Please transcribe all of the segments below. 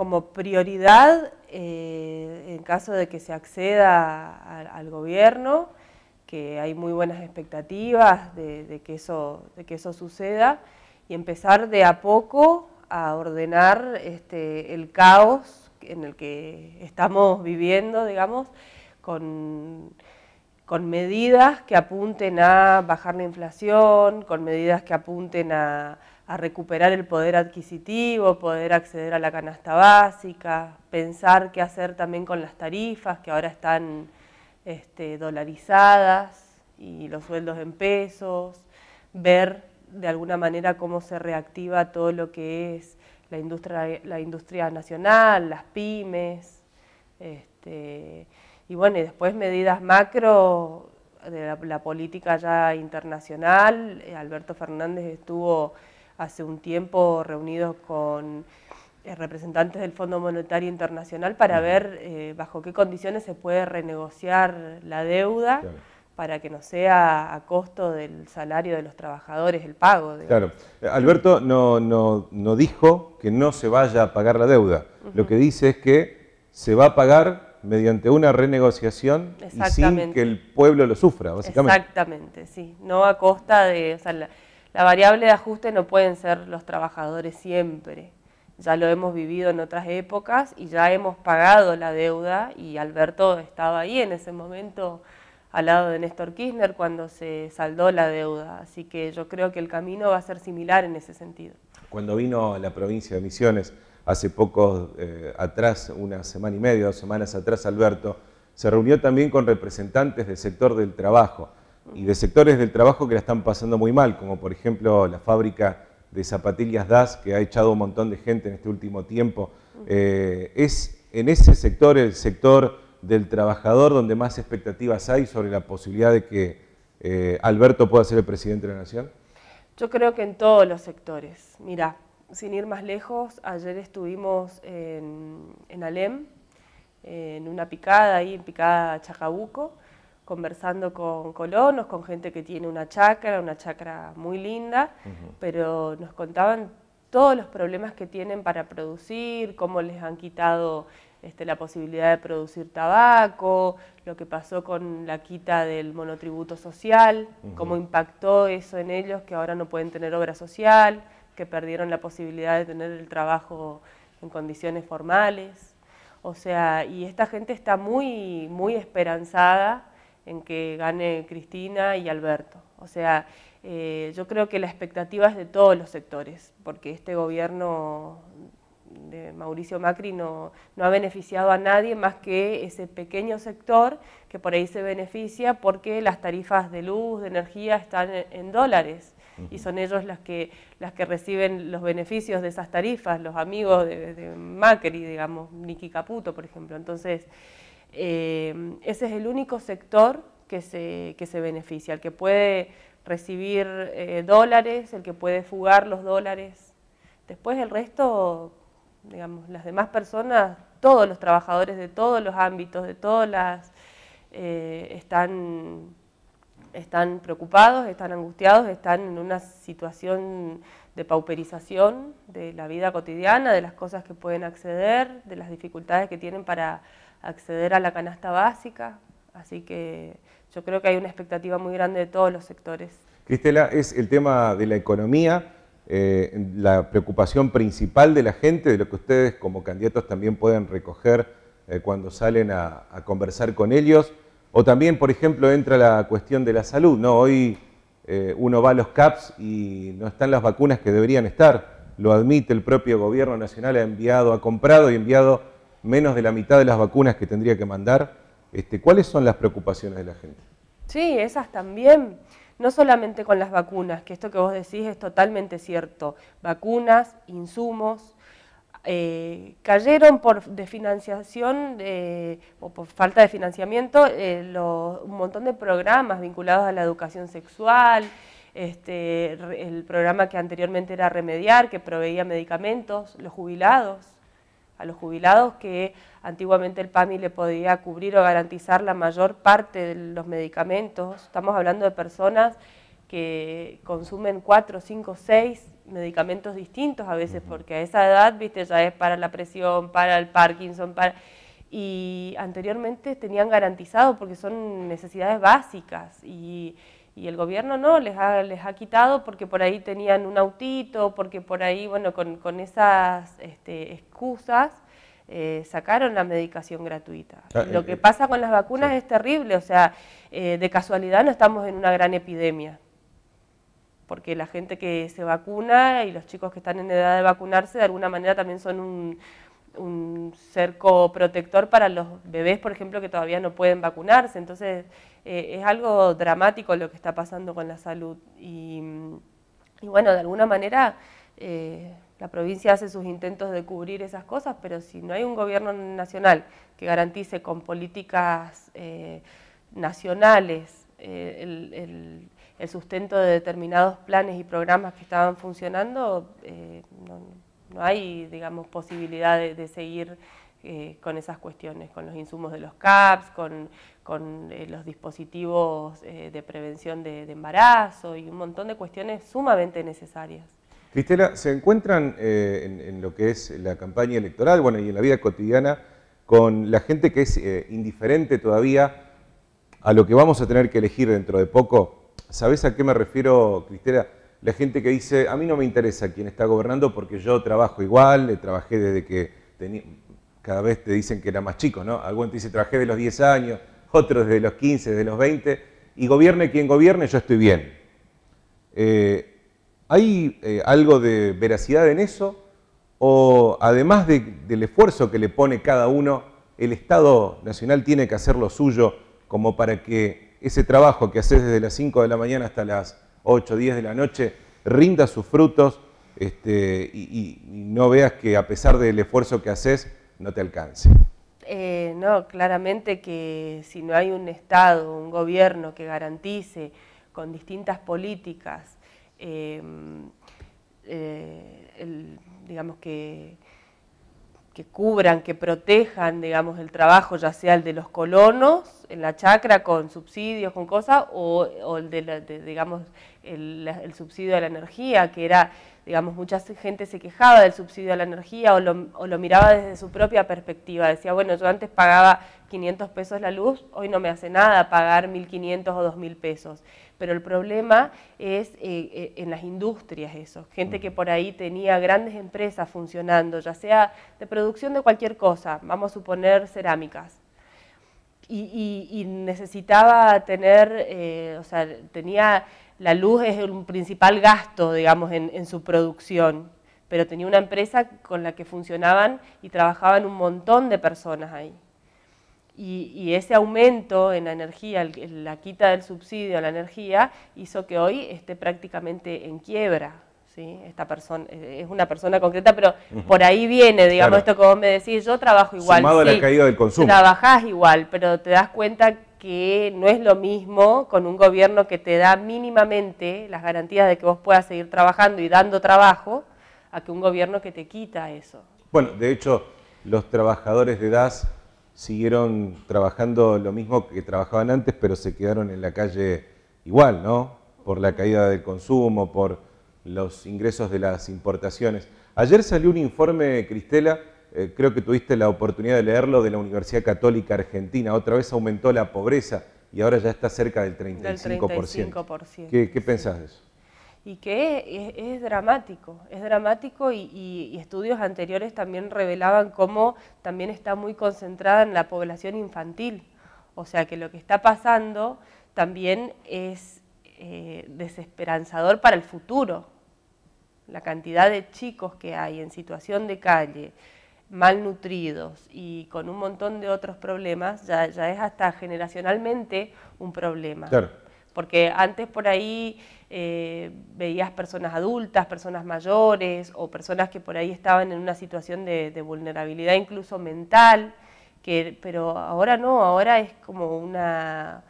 como prioridad, eh, en caso de que se acceda al gobierno, que hay muy buenas expectativas de, que eso, que eso suceda, y empezar de a poco a ordenar este, el caos en el que estamos viviendo, digamos, con medidas que apunten a bajar la inflación, con medidas que apunten a a recuperar el poder adquisitivo, poder acceder a la canasta básica, pensar qué hacer también con las tarifas que ahora están este, dolarizadas y los sueldos en pesos, ver de alguna manera cómo se reactiva todo lo que es la industria, nacional, las pymes, este, y bueno, y después medidas macro de la, la política ya internacional, Alberto Fernández estuvo hace un tiempo reunidos con eh, representantes del Fondo Monetario Internacional para ver eh, bajo qué condiciones se puede renegociar la deuda para que no sea a costo del salario de los trabajadores el pago. Claro, eh, Alberto no, no, no, dijo que no se vaya a pagar la deuda, lo que dice es que se va a pagar mediante una renegociación y sin que el pueblo lo sufra, básicamente. Exactamente, sí, no a costa de... La variable de ajuste no pueden ser los trabajadores siempre. Ya lo hemos vivido en otras épocas y ya hemos pagado la deuda y Alberto estaba ahí en ese momento al lado de Néstor Kirchner cuando se saldó la deuda. Así que yo creo que el camino va a ser similar en ese sentido. Cuando vino a la provincia de Misiones, hace poco eh, atrás, una semana y media, dos semanas atrás, Alberto, se reunió también con representantes del sector del trabajo y de sectores del trabajo que la están pasando muy mal, como por ejemplo la fábrica de zapatillas DAS, que ha echado un montón de gente en este último tiempo. Eh, es en ese sector, el sector del trabajador, donde más expectativas hay sobre la posibilidad de que eh, Alberto pueda ser el presidente de la Nación. Yo creo que en todos los sectores. Mira, sin ir más lejos, ayer estuvimos en, en Alem, en una picada ahí, en picada Chacabuco, conversando con colonos, con gente que tiene una chacra, una chacra muy linda, pero nos contaban todos los problemas que tienen para producir, cómo les han quitado este, la posibilidad de producir tabaco, lo que pasó con la quita del monotributo social, cómo impactó eso en ellos, que ahora no pueden tener obra social, que perdieron la posibilidad de tener el trabajo en condiciones formales. O sea, y esta gente está muy, muy esperanzada en que gane Cristina y Alberto. O sea, eh, yo creo que la expectativa es de todos los sectores, porque este gobierno de Mauricio Macri no, ha beneficiado a nadie más que ese pequeño sector que por ahí se beneficia porque las tarifas de luz, de energía están en, dólares y son ellos los que, las que reciben los beneficios de esas tarifas, los amigos de, de Macri, digamos, Niki Caputo, por ejemplo. Entonces, eh, ese es el único sector que se, que se beneficia, el que puede recibir eh, dólares, el que puede fugar los dólares. Después el resto, digamos, las demás personas, todos los trabajadores de todos los ámbitos, de todas las, eh, están, están preocupados, están angustiados, están en una situación de pauperización de la vida cotidiana, de las cosas que pueden acceder, de las dificultades que tienen para acceder a la canasta básica, así que yo creo que hay una expectativa muy grande de todos los sectores. Cristela, es el tema de la economía, eh, la preocupación principal de la gente, de lo que ustedes como candidatos también pueden recoger eh, cuando salen a, conversar con ellos, o también, por ejemplo, entra la cuestión de la salud, ¿no? Hoy eh, uno va a los CAPS y no están las vacunas que deberían estar, lo admite el propio gobierno nacional, ha enviado, ha comprado y enviado menos de la mitad de las vacunas que tendría que mandar. Este, ¿Cuáles son las preocupaciones de la gente? Sí, esas también. No solamente con las vacunas, que esto que vos decís es totalmente cierto. Vacunas, insumos, eh, cayeron por desfinanciación o por falta de financiamiento eh, un montón de programas vinculados a la educación sexual, este, el programa que anteriormente era Remediar, que proveía medicamentos, los jubilados a los jubilados que antiguamente el PAMI le podía cubrir o garantizar la mayor parte de los medicamentos. Estamos hablando de personas que consumen cuatro cinco seis medicamentos distintos a veces, porque a esa edad, viste, ya es para la presión, para el Parkinson, para... Y anteriormente tenían garantizado porque son necesidades básicas y y el gobierno no, les ha, les ha quitado porque por ahí tenían un autito, porque por ahí, bueno, con, con esas este, excusas eh, sacaron la medicación gratuita. Ah, eh, Lo que eh. pasa con las vacunas es terrible, o sea, de casualidad no estamos en una gran epidemia, porque la gente que se vacuna y los chicos que están en edad de vacunarse de alguna manera también son un, un cerco protector para los bebés, por ejemplo, que todavía no pueden vacunarse. Entonces, eh, es algo dramático lo que está pasando con la salud. Y, bueno, de alguna manera eh, la provincia hace sus intentos de cubrir esas cosas, pero si no hay un gobierno nacional que garantice con políticas eh, nacionales el, sustento de determinados planes y programas que estaban funcionando, no, hay, digamos, posibilidad de seguir eh, con esas cuestiones, con los insumos de los CAPS, con, con eh, los dispositivos eh, de prevención de, embarazo y un montón de cuestiones sumamente necesarias. Cristela, ¿se encuentran en, lo que es la campaña electoral bueno, y en la vida cotidiana con la gente que es indiferente todavía a lo que vamos a tener que elegir dentro de poco? ¿Sabés a qué me refiero, Cristela? La gente que dice, a mí no me interesa quién está gobernando porque yo trabajo igual, trabajé desde que tenía cada vez te dicen que era más chico, ¿no? Algunos te dice, trabajé de los 10 años, otros desde los 15, de los 20, y gobierne quien gobierne, yo estoy bien. Eh, ¿Hay eh, algo de veracidad en eso? ¿O además del esfuerzo que le pone cada uno, el Estado Nacional tiene que hacer lo suyo como para que ese trabajo que haces desde las 5 de la mañana hasta las 8, 10 de la noche rinda sus frutos este, y no veas que a pesar del esfuerzo que haces, no te alcance. Eh, no, claramente que si no hay un Estado, un gobierno que garantice con distintas políticas, eh, eh, digamos que que cubran, que protejan, digamos, el trabajo, ya sea el de los colonos en la chacra con subsidios, con cosas, o, el de, de digamos, el, subsidio a la energía, que era, digamos, mucha gente se quejaba del subsidio a la energía o lo, o lo miraba desde su propia perspectiva, decía, bueno, yo antes pagaba 500 pesos la luz, hoy no me hace nada pagar 1.500 o 2.000 pesos. Pero el problema es eh, en las industrias eso, gente que por ahí tenía grandes empresas funcionando, ya sea de producción de cualquier cosa, vamos a suponer cerámicas. Y, necesitaba tener, eh, o sea, tenía, la luz es un principal gasto, digamos, en su producción pero tenía una empresa con la que funcionaban y trabajaban un montón de personas ahí. Y, ese aumento en la energía, la quita del subsidio a la energía, hizo que hoy esté prácticamente en quiebra. ¿sí? Esta persona eh, es una persona concreta, pero por ahí viene, digamos, esto que vos me decís, yo trabajo igual. Sumado a la caída del consumo. Trabajás igual, pero te das cuenta que no es lo mismo con un gobierno que te da mínimamente las garantías de que vos puedas seguir trabajando y dando trabajo, a que un gobierno que te quita eso. Bueno, de hecho, los trabajadores de DAS siguieron trabajando lo mismo que trabajaban antes, pero se quedaron en la calle igual, ¿no? Por la caída del consumo, por los ingresos de las importaciones. Ayer salió un informe, Cristela, eh, creo que tuviste la oportunidad de leerlo, de la Universidad Católica Argentina. Otra vez aumentó la pobreza y ahora ya está cerca del 35%. ¿Qué, qué pensás de eso? y que es, dramático, es dramático y, estudios anteriores también revelaban cómo también está muy concentrada en la población infantil, o sea que lo que está pasando también es eh, desesperanzador para el futuro, la cantidad de chicos que hay en situación de calle, malnutridos y con un montón de otros problemas, ya, ya es hasta generacionalmente un problema. Claro. Porque antes por ahí eh, veías personas adultas, personas mayores o personas que por ahí estaban en una situación de, vulnerabilidad incluso mental, pero ahora no, ahora es como una,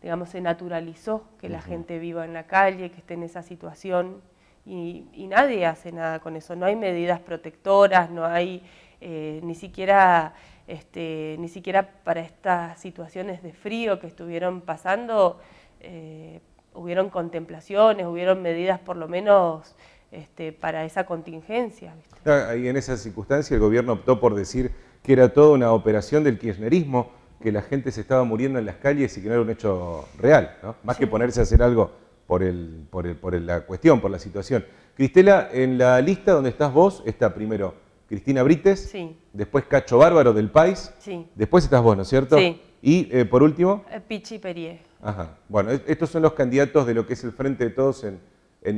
digamos, se naturalizó que la gente viva en la calle, que esté en esa situación y, nadie hace nada con eso, no hay medidas protectoras, no hay eh, ni siquiera... Este, ni siquiera para estas situaciones de frío que estuvieron pasando, eh, hubieron contemplaciones, hubieron medidas por lo menos este, para esa contingencia. ¿viste? Y en esa circunstancia el gobierno optó por decir que era toda una operación del kirchnerismo, que la gente se estaba muriendo en las calles y que no era un hecho real, más que ponerse a hacer algo por, el, por, la cuestión, por la situación. Cristela, en la lista donde estás vos está primero Cristina Brites, después Cacho Bárbaro del País, sí. después estás vos, ¿no es cierto? Y eh, por último... Eh, Pichi Perie. Bueno, estos son los candidatos de lo que es el Frente de Todos en,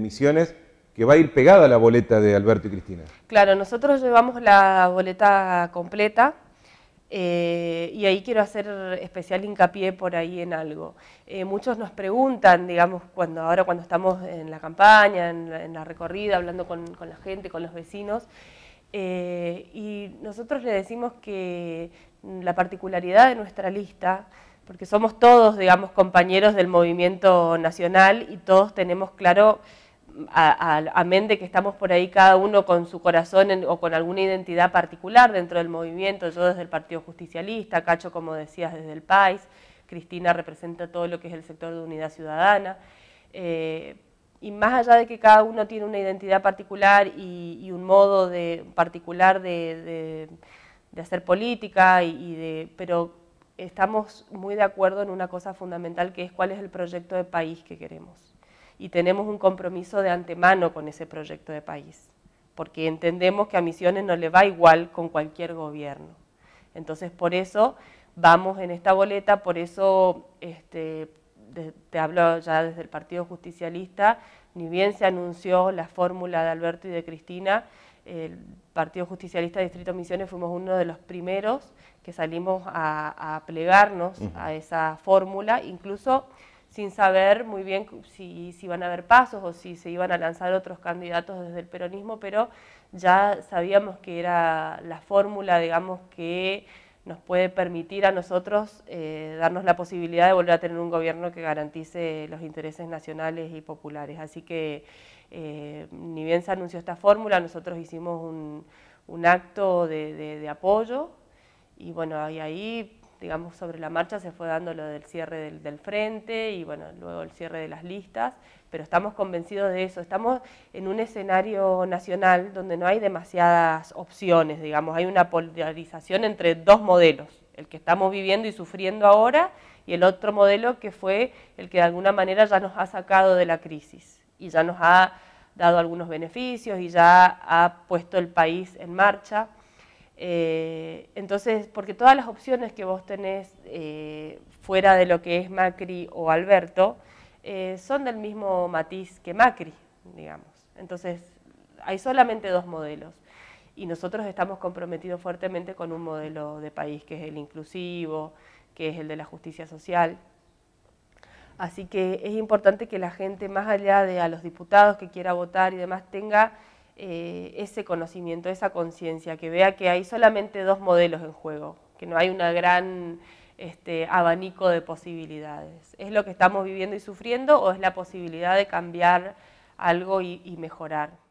Misiones, que va a ir pegada a la boleta de Alberto y Cristina. Claro, nosotros llevamos la boleta completa, eh, y ahí quiero hacer especial hincapié por ahí en algo. Eh, muchos nos preguntan, digamos, cuando ahora cuando estamos en la campaña, en la, recorrida, hablando con, la gente, con los vecinos, eh, y nosotros le decimos que la particularidad de nuestra lista porque somos todos, digamos, compañeros del movimiento nacional y todos tenemos claro, amén de que estamos por ahí cada uno con su corazón o con alguna identidad particular dentro del movimiento, yo desde el Partido Justicialista, Cacho, como decías, desde el país, Cristina representa todo lo que es el sector de Unidad Ciudadana, eh, y más allá de que cada uno tiene una identidad particular y, un modo de, particular de, hacer política, y, y de, pero estamos muy de acuerdo en una cosa fundamental que es cuál es el proyecto de país que queremos. Y tenemos un compromiso de antemano con ese proyecto de país, porque entendemos que a Misiones no le va igual con cualquier gobierno. Entonces, por eso vamos en esta boleta, por eso este, te hablo ya desde el Partido Justicialista, ni bien se anunció la fórmula de Alberto y de Cristina, el Partido Justicialista de Distrito Misiones fuimos uno de los primeros que salimos a, plegarnos a esa fórmula, incluso sin saber muy bien si, iban a haber pasos o si se iban a lanzar otros candidatos desde el peronismo, pero ya sabíamos que era la fórmula, digamos, que nos puede permitir a nosotros eh, darnos la posibilidad de volver a tener un gobierno que garantice los intereses nacionales y populares. Así que eh, ni bien se anunció esta fórmula, nosotros hicimos un, acto de, apoyo y bueno, ahí, ahí, digamos, sobre la marcha se fue dando lo del cierre del, frente y luego el cierre de las listas, pero estamos convencidos de eso. Estamos en un escenario nacional donde no hay demasiadas opciones, digamos, hay una polarización entre dos modelos, el que estamos viviendo y sufriendo ahora y el otro modelo que fue el que de alguna manera ya nos ha sacado de la crisis y ya nos ha dado algunos beneficios y ya ha puesto el país en marcha. Eh, entonces, porque todas las opciones que vos tenés eh, fuera de lo que es Macri o Alberto eh, son del mismo matiz que Macri, digamos. Entonces, hay solamente dos modelos y nosotros estamos comprometidos fuertemente con un modelo de país que es el inclusivo, que es el de la justicia social Así que es importante que la gente, más allá de a los diputados que quiera votar y demás, tenga eh, ese conocimiento, esa conciencia, que vea que hay solamente dos modelos en juego, que no hay un gran este, abanico de posibilidades. ¿Es lo que estamos viviendo y sufriendo o es la posibilidad de cambiar algo y mejorar?